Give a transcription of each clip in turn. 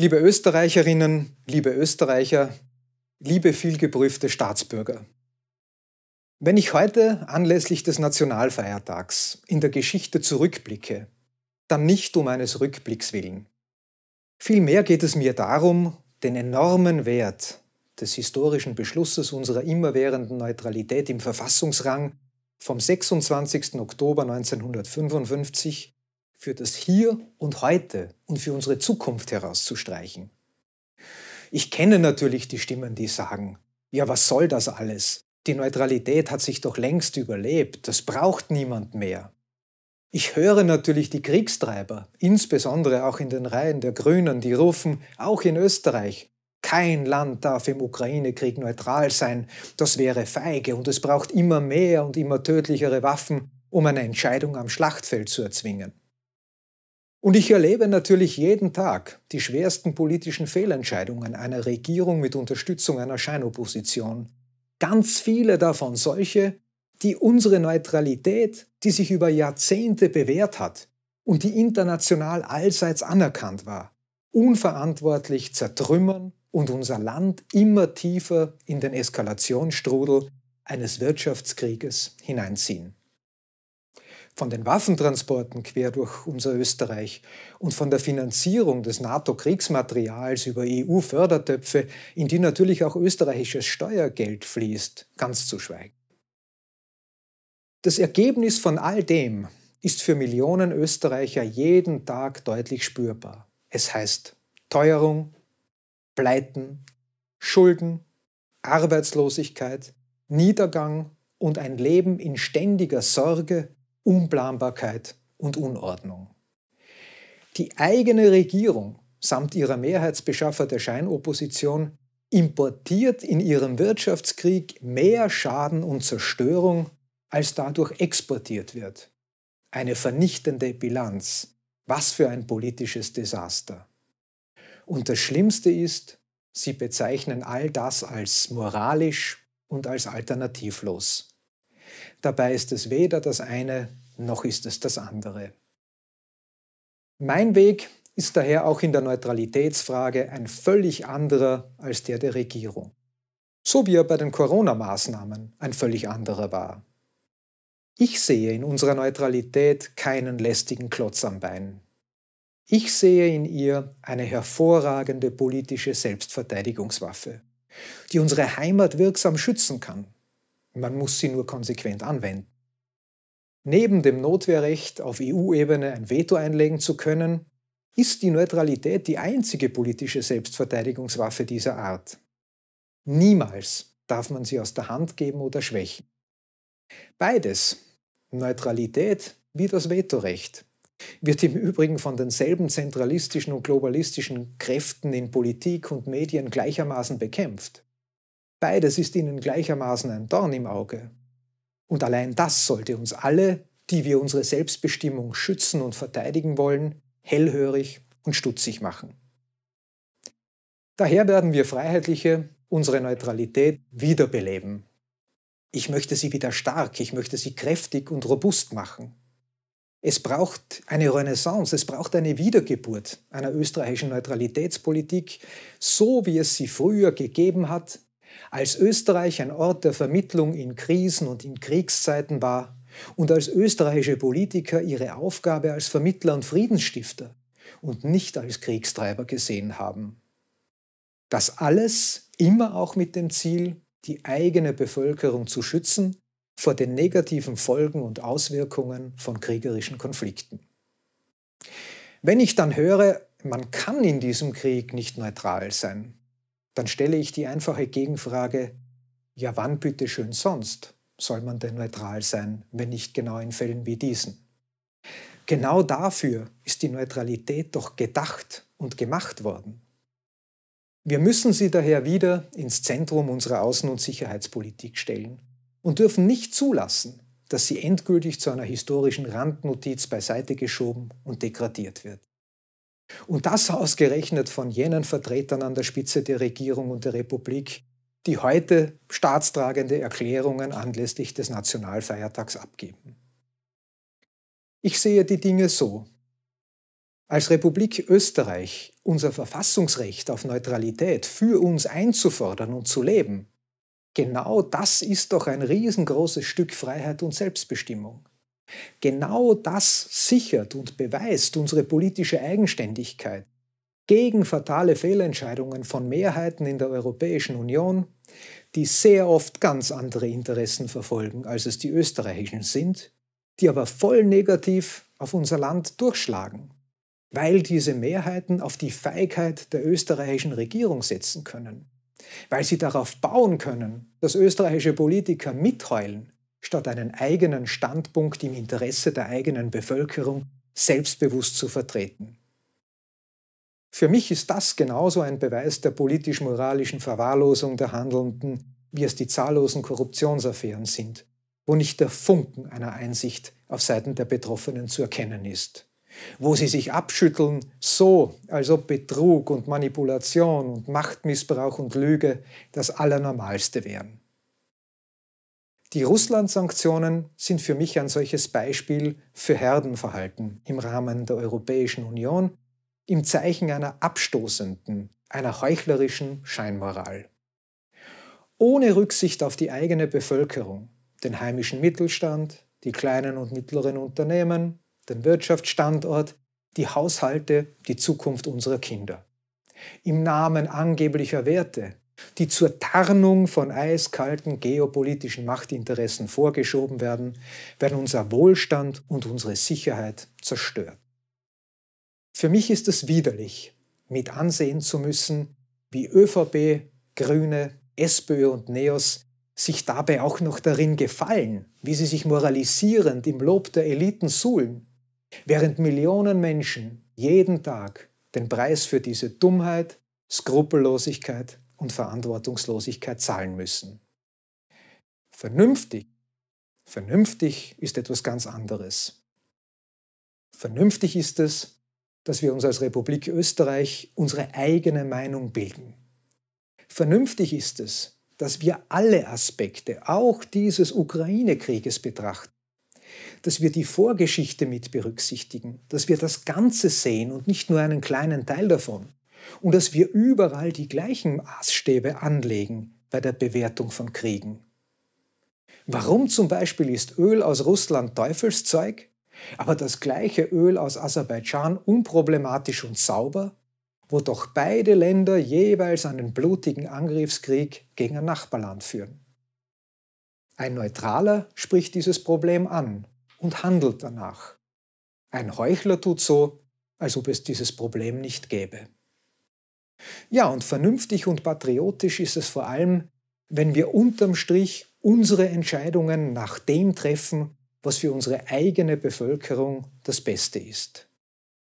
Liebe Österreicherinnen, liebe Österreicher, liebe vielgeprüfte Staatsbürger. Wenn ich heute anlässlich des Nationalfeiertags in der Geschichte zurückblicke, dann nicht um eines Rückblicks willen. Vielmehr geht es mir darum, den enormen Wert des historischen Beschlusses unserer immerwährenden Neutralität im Verfassungsrang vom 26. Oktober 1955 für das Hier und Heute und für unsere Zukunft herauszustreichen. Ich kenne natürlich die Stimmen, die sagen, ja, was soll das alles? Die Neutralität hat sich doch längst überlebt, das braucht niemand mehr. Ich höre natürlich die Kriegstreiber, insbesondere auch in den Reihen der Grünen, die rufen, auch in Österreich, kein Land darf im Ukraine-Krieg neutral sein, das wäre feige und es braucht immer mehr und immer tödlichere Waffen, um eine Entscheidung am Schlachtfeld zu erzwingen. Und ich erlebe natürlich jeden Tag die schwersten politischen Fehlentscheidungen einer Regierung mit Unterstützung einer Scheinopposition. Ganz viele davon solche, die unsere Neutralität, die sich über Jahrzehnte bewährt hat und die international allseits anerkannt war, unverantwortlich zertrümmern und unser Land immer tiefer in den Eskalationsstrudel eines Wirtschaftskrieges hineinziehen von den Waffentransporten quer durch unser Österreich und von der Finanzierung des NATO-Kriegsmaterials über EU-Fördertöpfe, in die natürlich auch österreichisches Steuergeld fließt, ganz zu schweigen. Das Ergebnis von all dem ist für Millionen Österreicher jeden Tag deutlich spürbar. Es heißt Teuerung, Pleiten, Schulden, Arbeitslosigkeit, Niedergang und ein Leben in ständiger Sorge, Unplanbarkeit und Unordnung. Die eigene Regierung samt ihrer Mehrheitsbeschaffer der Scheinopposition importiert in ihrem Wirtschaftskrieg mehr Schaden und Zerstörung, als dadurch exportiert wird. Eine vernichtende Bilanz. Was für ein politisches Desaster. Und das Schlimmste ist, sie bezeichnen all das als moralisch und als alternativlos. Dabei ist es weder das eine noch ist es das andere. Mein Weg ist daher auch in der Neutralitätsfrage ein völlig anderer als der der Regierung. So wie er bei den Corona-Maßnahmen ein völlig anderer war. Ich sehe in unserer Neutralität keinen lästigen Klotz am Bein. Ich sehe in ihr eine hervorragende politische Selbstverteidigungswaffe, die unsere Heimat wirksam schützen kann man muss sie nur konsequent anwenden. Neben dem Notwehrrecht auf EU-Ebene ein Veto einlegen zu können, ist die Neutralität die einzige politische Selbstverteidigungswaffe dieser Art. Niemals darf man sie aus der Hand geben oder schwächen. Beides, Neutralität wie das Vetorecht, wird im Übrigen von denselben zentralistischen und globalistischen Kräften in Politik und Medien gleichermaßen bekämpft. Beides ist ihnen gleichermaßen ein Dorn im Auge. Und allein das sollte uns alle, die wir unsere Selbstbestimmung schützen und verteidigen wollen, hellhörig und stutzig machen. Daher werden wir Freiheitliche unsere Neutralität wiederbeleben. Ich möchte sie wieder stark, ich möchte sie kräftig und robust machen. Es braucht eine Renaissance, es braucht eine Wiedergeburt einer österreichischen Neutralitätspolitik, so wie es sie früher gegeben hat, als Österreich ein Ort der Vermittlung in Krisen und in Kriegszeiten war und als österreichische Politiker ihre Aufgabe als Vermittler und Friedensstifter und nicht als Kriegstreiber gesehen haben. Das alles immer auch mit dem Ziel, die eigene Bevölkerung zu schützen vor den negativen Folgen und Auswirkungen von kriegerischen Konflikten. Wenn ich dann höre, man kann in diesem Krieg nicht neutral sein, dann stelle ich die einfache Gegenfrage, ja wann bitte schön sonst soll man denn neutral sein, wenn nicht genau in Fällen wie diesen? Genau dafür ist die Neutralität doch gedacht und gemacht worden. Wir müssen sie daher wieder ins Zentrum unserer Außen- und Sicherheitspolitik stellen und dürfen nicht zulassen, dass sie endgültig zu einer historischen Randnotiz beiseite geschoben und degradiert wird. Und das ausgerechnet von jenen Vertretern an der Spitze der Regierung und der Republik, die heute staatstragende Erklärungen anlässlich des Nationalfeiertags abgeben. Ich sehe die Dinge so. Als Republik Österreich unser Verfassungsrecht auf Neutralität für uns einzufordern und zu leben, genau das ist doch ein riesengroßes Stück Freiheit und Selbstbestimmung. Genau das sichert und beweist unsere politische Eigenständigkeit gegen fatale Fehlentscheidungen von Mehrheiten in der Europäischen Union, die sehr oft ganz andere Interessen verfolgen, als es die österreichischen sind, die aber voll negativ auf unser Land durchschlagen, weil diese Mehrheiten auf die Feigheit der österreichischen Regierung setzen können, weil sie darauf bauen können, dass österreichische Politiker mitheulen, statt einen eigenen Standpunkt im Interesse der eigenen Bevölkerung selbstbewusst zu vertreten. Für mich ist das genauso ein Beweis der politisch-moralischen Verwahrlosung der Handelnden, wie es die zahllosen Korruptionsaffären sind, wo nicht der Funken einer Einsicht auf Seiten der Betroffenen zu erkennen ist, wo sie sich abschütteln, so als ob Betrug und Manipulation und Machtmissbrauch und Lüge das Allernormalste wären. Die Russland-Sanktionen sind für mich ein solches Beispiel für Herdenverhalten im Rahmen der Europäischen Union, im Zeichen einer abstoßenden, einer heuchlerischen Scheinmoral. Ohne Rücksicht auf die eigene Bevölkerung, den heimischen Mittelstand, die kleinen und mittleren Unternehmen, den Wirtschaftsstandort, die Haushalte, die Zukunft unserer Kinder. Im Namen angeblicher Werte, die zur Tarnung von eiskalten geopolitischen Machtinteressen vorgeschoben werden, werden unser Wohlstand und unsere Sicherheit zerstört. Für mich ist es widerlich, mit ansehen zu müssen, wie ÖVP, Grüne, SPÖ und Neos sich dabei auch noch darin gefallen, wie sie sich moralisierend im Lob der Eliten suhlen, während Millionen Menschen jeden Tag den Preis für diese Dummheit, Skrupellosigkeit und Verantwortungslosigkeit zahlen müssen. Vernünftig. Vernünftig ist etwas ganz anderes. Vernünftig ist es, dass wir uns als Republik Österreich unsere eigene Meinung bilden. Vernünftig ist es, dass wir alle Aspekte, auch dieses Ukraine-Krieges betrachten, dass wir die Vorgeschichte mit berücksichtigen, dass wir das Ganze sehen und nicht nur einen kleinen Teil davon, und dass wir überall die gleichen Maßstäbe anlegen bei der Bewertung von Kriegen. Warum zum Beispiel ist Öl aus Russland Teufelszeug, aber das gleiche Öl aus Aserbaidschan unproblematisch und sauber, wo doch beide Länder jeweils einen blutigen Angriffskrieg gegen ein Nachbarland führen? Ein Neutraler spricht dieses Problem an und handelt danach. Ein Heuchler tut so, als ob es dieses Problem nicht gäbe. Ja, und vernünftig und patriotisch ist es vor allem, wenn wir unterm Strich unsere Entscheidungen nach dem treffen, was für unsere eigene Bevölkerung das Beste ist.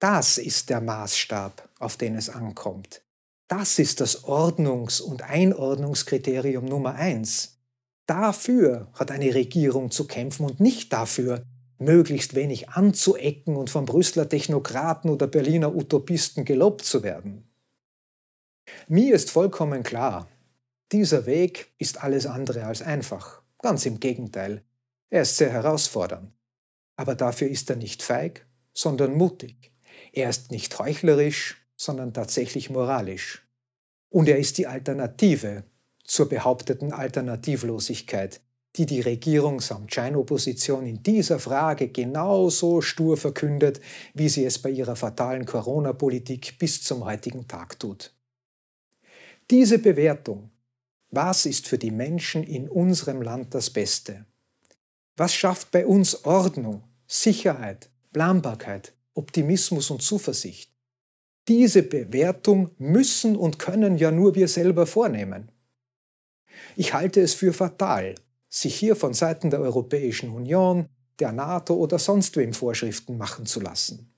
Das ist der Maßstab, auf den es ankommt. Das ist das Ordnungs- und Einordnungskriterium Nummer eins. Dafür hat eine Regierung zu kämpfen und nicht dafür, möglichst wenig anzuecken und von Brüsseler Technokraten oder Berliner Utopisten gelobt zu werden. Mir ist vollkommen klar, dieser Weg ist alles andere als einfach. Ganz im Gegenteil, er ist sehr herausfordernd. Aber dafür ist er nicht feig, sondern mutig. Er ist nicht heuchlerisch, sondern tatsächlich moralisch. Und er ist die Alternative zur behaupteten Alternativlosigkeit, die die Regierung samt Scheinopposition in dieser Frage genauso stur verkündet, wie sie es bei ihrer fatalen Corona-Politik bis zum heutigen Tag tut. Diese Bewertung, was ist für die Menschen in unserem Land das Beste? Was schafft bei uns Ordnung, Sicherheit, Planbarkeit, Optimismus und Zuversicht? Diese Bewertung müssen und können ja nur wir selber vornehmen. Ich halte es für fatal, sich hier von Seiten der Europäischen Union, der NATO oder sonst wem Vorschriften machen zu lassen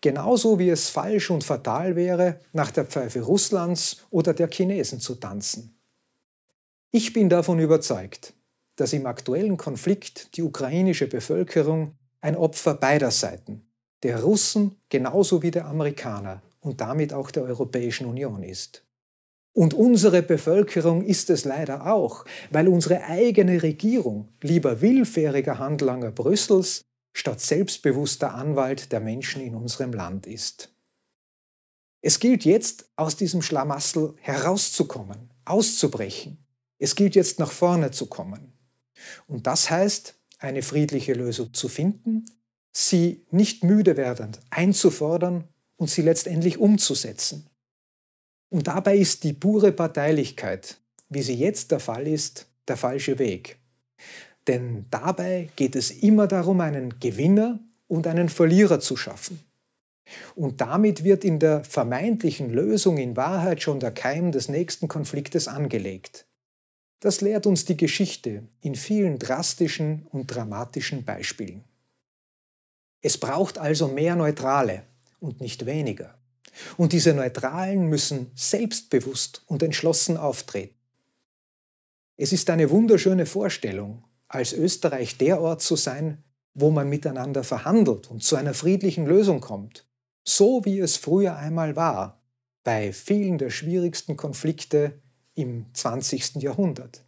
genauso wie es falsch und fatal wäre, nach der Pfeife Russlands oder der Chinesen zu tanzen. Ich bin davon überzeugt, dass im aktuellen Konflikt die ukrainische Bevölkerung ein Opfer beider Seiten, der Russen genauso wie der Amerikaner und damit auch der Europäischen Union ist. Und unsere Bevölkerung ist es leider auch, weil unsere eigene Regierung lieber willfähriger Handlanger Brüssels statt selbstbewusster Anwalt der Menschen in unserem Land ist. Es gilt jetzt, aus diesem Schlamassel herauszukommen, auszubrechen. Es gilt jetzt, nach vorne zu kommen. Und das heißt, eine friedliche Lösung zu finden, sie nicht müde werdend einzufordern und sie letztendlich umzusetzen. Und dabei ist die pure Parteilichkeit, wie sie jetzt der Fall ist, der falsche Weg. Denn dabei geht es immer darum, einen Gewinner und einen Verlierer zu schaffen. Und damit wird in der vermeintlichen Lösung in Wahrheit schon der Keim des nächsten Konfliktes angelegt. Das lehrt uns die Geschichte in vielen drastischen und dramatischen Beispielen. Es braucht also mehr Neutrale und nicht weniger. Und diese Neutralen müssen selbstbewusst und entschlossen auftreten. Es ist eine wunderschöne Vorstellung als Österreich der Ort zu sein, wo man miteinander verhandelt und zu einer friedlichen Lösung kommt, so wie es früher einmal war, bei vielen der schwierigsten Konflikte im 20. Jahrhundert.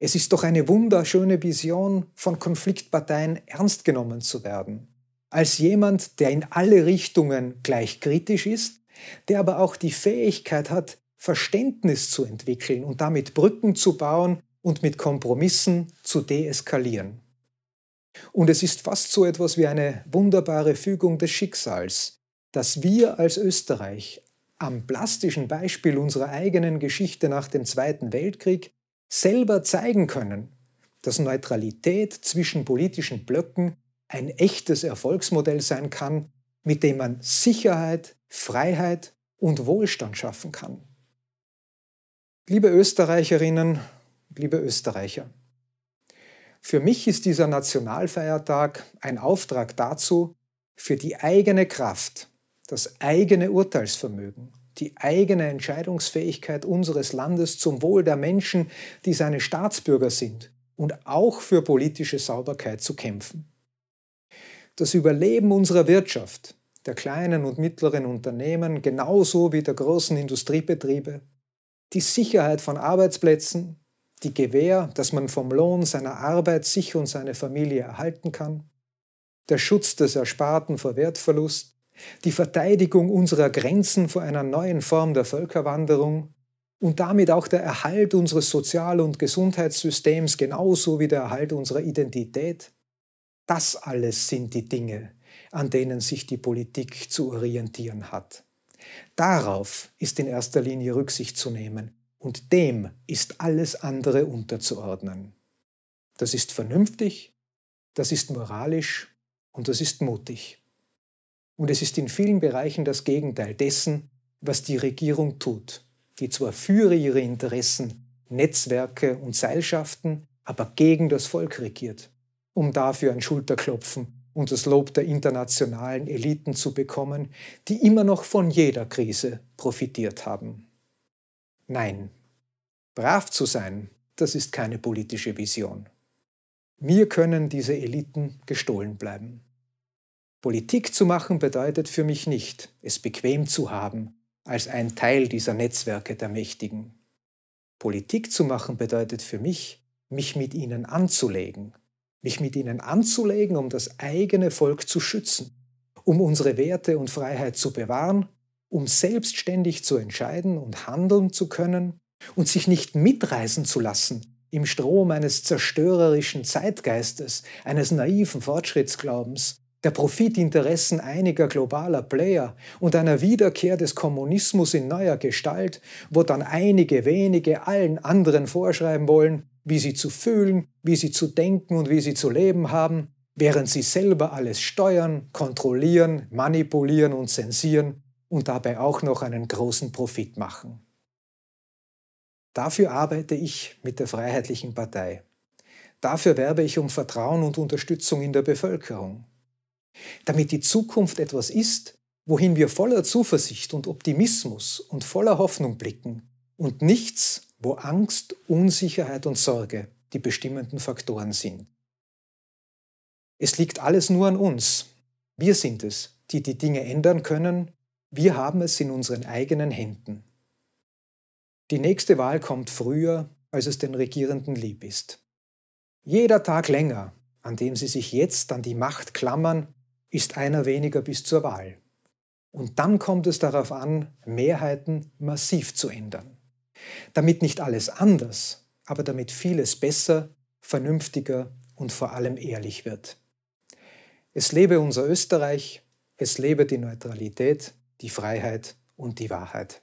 Es ist doch eine wunderschöne Vision, von Konfliktparteien ernst genommen zu werden, als jemand, der in alle Richtungen gleich kritisch ist, der aber auch die Fähigkeit hat, Verständnis zu entwickeln und damit Brücken zu bauen und mit Kompromissen zu deeskalieren. Und es ist fast so etwas wie eine wunderbare Fügung des Schicksals, dass wir als Österreich am plastischen Beispiel unserer eigenen Geschichte nach dem Zweiten Weltkrieg selber zeigen können, dass Neutralität zwischen politischen Blöcken ein echtes Erfolgsmodell sein kann, mit dem man Sicherheit, Freiheit und Wohlstand schaffen kann. Liebe Österreicherinnen liebe Österreicher. Für mich ist dieser Nationalfeiertag ein Auftrag dazu, für die eigene Kraft, das eigene Urteilsvermögen, die eigene Entscheidungsfähigkeit unseres Landes zum Wohl der Menschen, die seine Staatsbürger sind, und auch für politische Sauberkeit zu kämpfen. Das Überleben unserer Wirtschaft, der kleinen und mittleren Unternehmen genauso wie der großen Industriebetriebe, die Sicherheit von Arbeitsplätzen, die Gewähr, dass man vom Lohn seiner Arbeit sich und seine Familie erhalten kann, der Schutz des Ersparten vor Wertverlust, die Verteidigung unserer Grenzen vor einer neuen Form der Völkerwanderung und damit auch der Erhalt unseres Sozial- und Gesundheitssystems genauso wie der Erhalt unserer Identität. Das alles sind die Dinge, an denen sich die Politik zu orientieren hat. Darauf ist in erster Linie Rücksicht zu nehmen, und dem ist alles andere unterzuordnen. Das ist vernünftig, das ist moralisch und das ist mutig. Und es ist in vielen Bereichen das Gegenteil dessen, was die Regierung tut, die zwar für ihre Interessen Netzwerke und Seilschaften, aber gegen das Volk regiert, um dafür ein Schulterklopfen und das Lob der internationalen Eliten zu bekommen, die immer noch von jeder Krise profitiert haben. Nein, brav zu sein, das ist keine politische Vision. Mir können diese Eliten gestohlen bleiben. Politik zu machen bedeutet für mich nicht, es bequem zu haben, als ein Teil dieser Netzwerke der Mächtigen. Politik zu machen bedeutet für mich, mich mit ihnen anzulegen, mich mit ihnen anzulegen, um das eigene Volk zu schützen, um unsere Werte und Freiheit zu bewahren um selbstständig zu entscheiden und handeln zu können und sich nicht mitreißen zu lassen im Strom eines zerstörerischen Zeitgeistes, eines naiven Fortschrittsglaubens, der Profitinteressen einiger globaler Player und einer Wiederkehr des Kommunismus in neuer Gestalt, wo dann einige wenige allen anderen vorschreiben wollen, wie sie zu fühlen, wie sie zu denken und wie sie zu leben haben, während sie selber alles steuern, kontrollieren, manipulieren und zensieren und dabei auch noch einen großen Profit machen. Dafür arbeite ich mit der Freiheitlichen Partei. Dafür werbe ich um Vertrauen und Unterstützung in der Bevölkerung. Damit die Zukunft etwas ist, wohin wir voller Zuversicht und Optimismus und voller Hoffnung blicken und nichts, wo Angst, Unsicherheit und Sorge die bestimmenden Faktoren sind. Es liegt alles nur an uns. Wir sind es, die die Dinge ändern können wir haben es in unseren eigenen Händen. Die nächste Wahl kommt früher, als es den Regierenden lieb ist. Jeder Tag länger, an dem sie sich jetzt an die Macht klammern, ist einer weniger bis zur Wahl. Und dann kommt es darauf an, Mehrheiten massiv zu ändern. Damit nicht alles anders, aber damit vieles besser, vernünftiger und vor allem ehrlich wird. Es lebe unser Österreich, es lebe die Neutralität, die Freiheit und die Wahrheit.